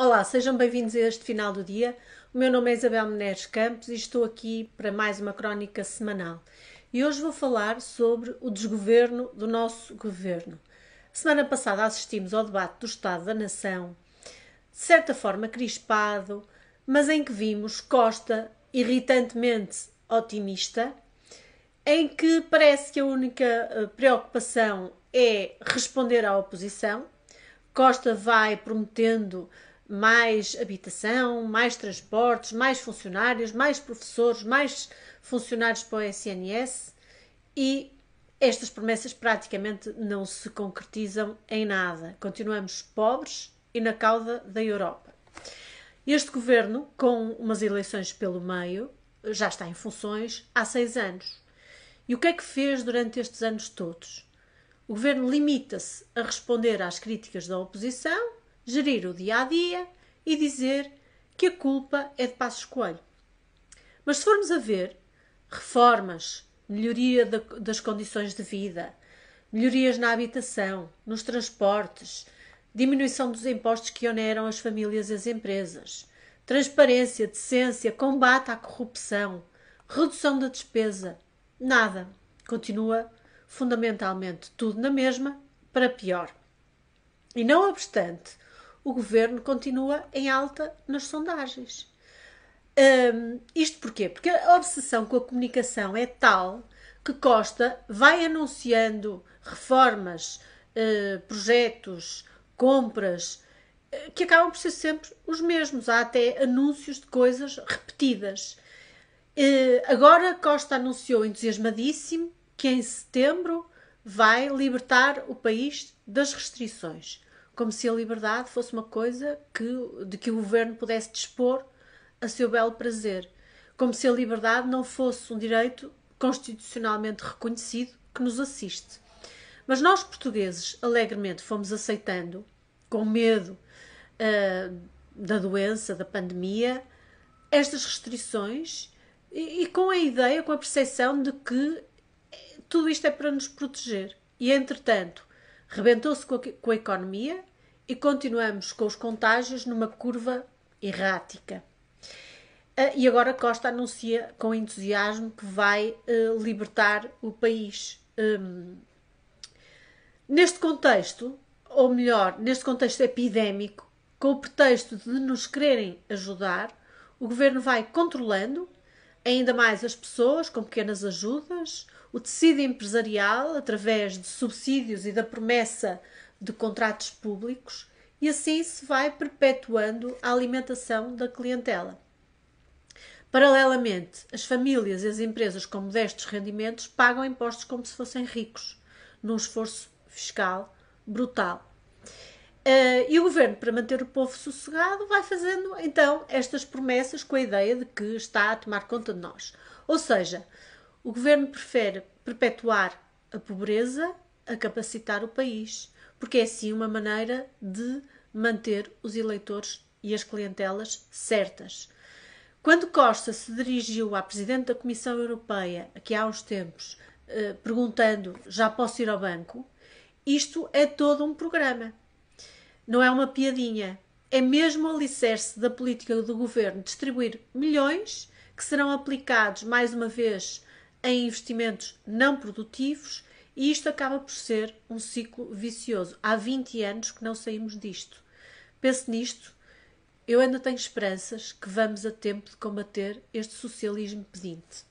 Olá, sejam bem-vindos a este final do dia. O meu nome é Isabel Meneres Campos e estou aqui para mais uma crónica semanal. E hoje vou falar sobre o desgoverno do nosso governo. Semana passada assistimos ao debate do Estado da Nação, de certa forma crispado, mas em que vimos Costa irritantemente otimista, em que parece que a única eh, preocupação é responder à oposição. Costa vai prometendo mais habitação, mais transportes, mais funcionários, mais professores, mais funcionários para o SNS e estas promessas praticamente não se concretizam em nada. Continuamos pobres e na cauda da Europa. Este governo, com umas eleições pelo meio, já está em funções há seis anos. E o que é que fez durante estes anos todos? O governo limita-se a responder às críticas da oposição gerir o dia a dia e dizer que a culpa é de Passos Coelho. Mas se formos a ver, reformas, melhoria das condições de vida, melhorias na habitação, nos transportes, diminuição dos impostos que oneram as famílias e as empresas, transparência, decência, combate à corrupção, redução da despesa. Nada. Continua fundamentalmente tudo na mesma, para pior. E não obstante o governo continua em alta nas sondagens. Um, isto porquê? Porque a obsessão com a comunicação é tal que Costa vai anunciando reformas, uh, projetos, compras, uh, que acabam por ser sempre os mesmos. Há até anúncios de coisas repetidas. Uh, agora Costa anunciou entusiasmadíssimo que em setembro vai libertar o país das restrições como se a liberdade fosse uma coisa que, de que o governo pudesse dispor a seu belo prazer, como se a liberdade não fosse um direito constitucionalmente reconhecido que nos assiste. Mas nós, portugueses, alegremente fomos aceitando, com medo uh, da doença, da pandemia, estas restrições e, e com a ideia, com a percepção de que tudo isto é para nos proteger. E, entretanto, Rebentou-se com, com a economia e continuamos com os contágios numa curva errática. Ah, e agora Costa anuncia com entusiasmo que vai uh, libertar o país. Um, neste contexto, ou melhor, neste contexto epidémico, com o pretexto de nos quererem ajudar, o governo vai controlando ainda mais as pessoas com pequenas ajudas o tecido empresarial através de subsídios e da promessa de contratos públicos, e assim se vai perpetuando a alimentação da clientela. Paralelamente, as famílias e as empresas com modestos rendimentos pagam impostos como se fossem ricos, num esforço fiscal brutal. Uh, e o governo, para manter o povo sossegado, vai fazendo então estas promessas com a ideia de que está a tomar conta de nós. Ou seja, o governo prefere perpetuar a pobreza a capacitar o país, porque é assim uma maneira de manter os eleitores e as clientelas certas. Quando Costa se dirigiu à Presidente da Comissão Europeia, aqui há uns tempos, eh, perguntando já posso ir ao banco, isto é todo um programa. Não é uma piadinha. É mesmo o alicerce da política do governo distribuir milhões que serão aplicados, mais uma vez, em investimentos não produtivos e isto acaba por ser um ciclo vicioso. Há 20 anos que não saímos disto. Pense nisto. Eu ainda tenho esperanças que vamos a tempo de combater este socialismo pedinte.